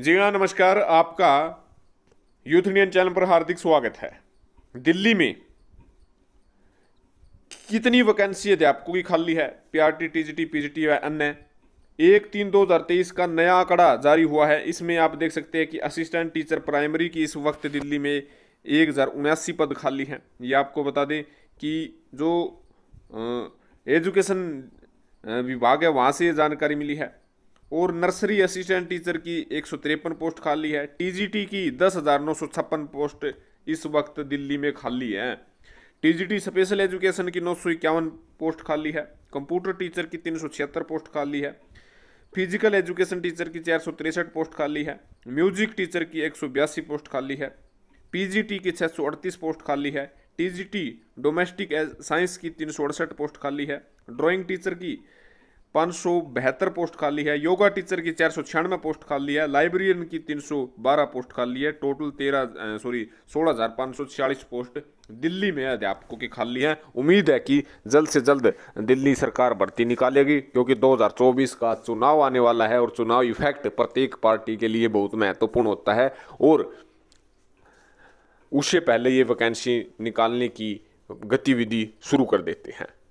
जी हाँ नमस्कार आपका यूथ इंडियन चैनल पर हार्दिक स्वागत है दिल्ली में कितनी वैकेंसी अध्यापकों की खाली है पीआरटी टीजीटी पीजीटी व अन्य एक तीन दो हज़ार तेईस का नया आंकड़ा जारी हुआ है इसमें आप देख सकते हैं कि असिस्टेंट टीचर प्राइमरी की इस वक्त दिल्ली में एक हज़ार उनासी पद खाली हैं ये आपको बता दें कि जो एजुकेशन विभाग है वहाँ से जानकारी मिली है और नर्सरी असिस्टेंट टीचर की एक पोस्ट खाली है टीजीटी की दस हज़ार नौ सौ छप्पन पोस्ट इस वक्त दिल्ली में खाली है टीजीटी स्पेशल एजुकेशन की नौ सौ इक्यावन पोस्ट खाली है कंप्यूटर टीचर की तीन सौ छिहत्तर पोस्ट खाली है फिजिकल एजुकेशन टीचर की चार सौ तिरसठ पोस्ट खाली है म्यूजिक टीचर की एक सौ बयासी पोस्ट खाली है पीजीटी की छः सौ अड़तीस पोस्ट खाली है टीजीटी डोमेस्टिक साइंस की तीन सौ अड़सठ पोस्ट खाली है ड्राइंग टीचर की पाँच सौ बहत्तर पोस्ट खाली है योगा टीचर की चार सौ छियानवे पोस्ट खाली है लाइब्रेरियन की तीन सौ बारह पोस्ट खाली है टोटल तेरह सॉरी सोलह हज़ार पाँच सौ छियालीस पोस्ट दिल्ली में अध्यापकों की खाली है उम्मीद है कि जल्द से जल्द दिल्ली सरकार भर्ती निकालेगी क्योंकि 2024 का चुनाव आने वाला है और चुनाव इफेक्ट प्रत्येक पार्टी के लिए बहुत महत्वपूर्ण होता है और उससे पहले ये वैकेंसी निकालने की गतिविधि शुरू कर देते हैं